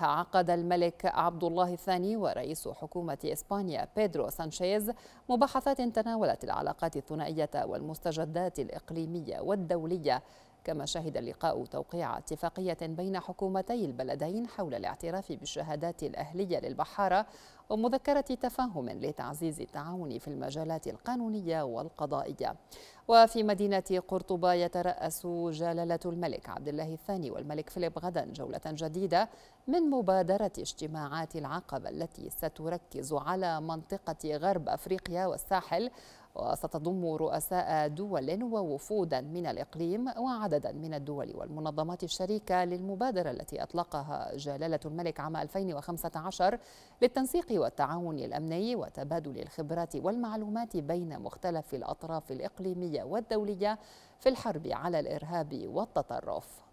عقد الملك عبد الله الثاني ورئيس حكومة إسبانيا بيدرو سانشيز مباحثات تناولت العلاقات الثنائية والمستجدات الإقليمية والدولية كما شهد اللقاء توقيع اتفاقية بين حكومتي البلدين حول الاعتراف بالشهادات الأهلية للبحارة ومذكرة تفاهم لتعزيز التعاون في المجالات القانونية والقضائية وفي مدينة قرطبة يترأس جلالة الملك عبد الله الثاني والملك فيليب غدا جولة جديدة من مبادرة اجتماعات العقبة التي ستركز على منطقة غرب أفريقيا والساحل وستضم رؤساء دول ووفودا من الإقليم وعددا من الدول والمنظمات الشريكة للمبادرة التي أطلقها جلالة الملك عام 2015 للتنسيق والتعاون الأمني وتبادل الخبرات والمعلومات بين مختلف الأطراف الإقليمية والدولية في الحرب على الإرهاب والتطرف